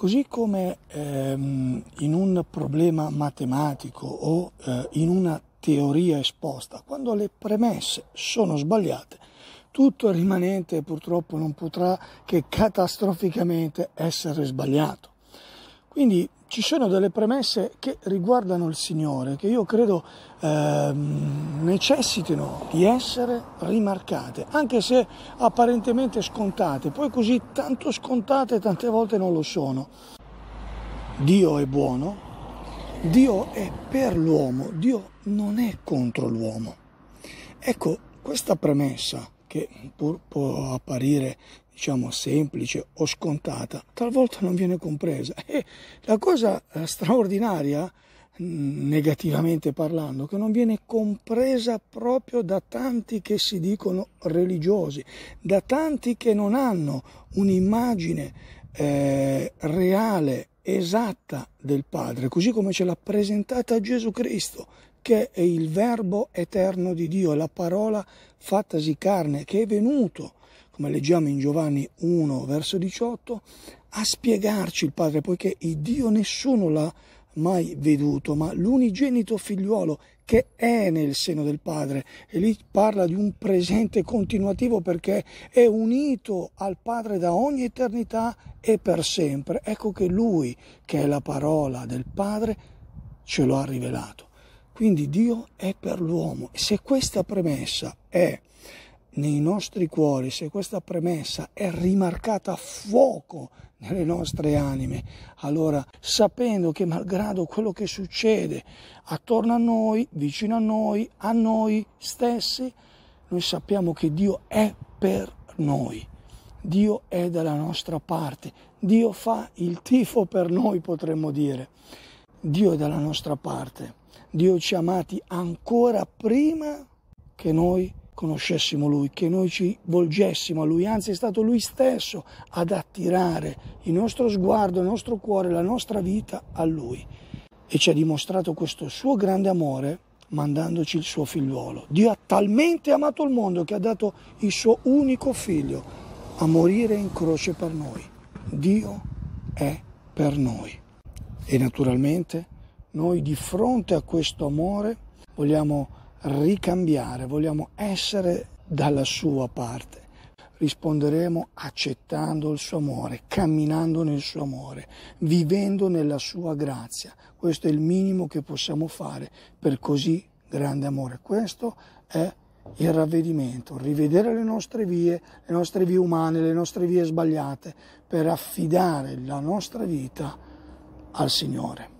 Così come ehm, in un problema matematico o eh, in una teoria esposta, quando le premesse sono sbagliate, tutto il rimanente purtroppo non potrà che catastroficamente essere sbagliato. Quindi ci sono delle premesse che riguardano il Signore, che io credo eh, necessitino di essere rimarcate, anche se apparentemente scontate, poi così tanto scontate tante volte non lo sono. Dio è buono, Dio è per l'uomo, Dio non è contro l'uomo. Ecco, questa premessa, che pur può apparire diciamo semplice o scontata, talvolta non viene compresa. E la cosa eh, straordinaria, mm, negativamente parlando, che non viene compresa proprio da tanti che si dicono religiosi, da tanti che non hanno un'immagine eh, reale, esatta del Padre, così come ce l'ha presentata Gesù Cristo, che è il Verbo eterno di Dio, la parola fattasi carne, che è venuto come leggiamo in Giovanni 1, verso 18, a spiegarci il Padre, poiché il Dio nessuno l'ha mai veduto, ma l'unigenito figliuolo che è nel seno del Padre. E lì parla di un presente continuativo perché è unito al Padre da ogni eternità e per sempre. Ecco che Lui, che è la parola del Padre, ce lo ha rivelato. Quindi Dio è per l'uomo. se questa premessa è nei nostri cuori, se questa premessa è rimarcata a fuoco nelle nostre anime, allora sapendo che malgrado quello che succede attorno a noi, vicino a noi, a noi stessi, noi sappiamo che Dio è per noi. Dio è dalla nostra parte, Dio fa il tifo per noi, potremmo dire. Dio è dalla nostra parte, Dio ci ha amati ancora prima che noi conoscessimo Lui, che noi ci volgessimo a Lui, anzi è stato Lui stesso ad attirare il nostro sguardo, il nostro cuore, la nostra vita a Lui e ci ha dimostrato questo suo grande amore mandandoci il suo figliuolo. Dio ha talmente amato il mondo che ha dato il suo unico figlio a morire in croce per noi. Dio è per noi. E naturalmente noi di fronte a questo amore vogliamo ricambiare, vogliamo essere dalla sua parte. Risponderemo accettando il suo amore, camminando nel suo amore, vivendo nella sua grazia. Questo è il minimo che possiamo fare per così grande amore. Questo è il ravvedimento, rivedere le nostre vie, le nostre vie umane, le nostre vie sbagliate, per affidare la nostra vita al Signore.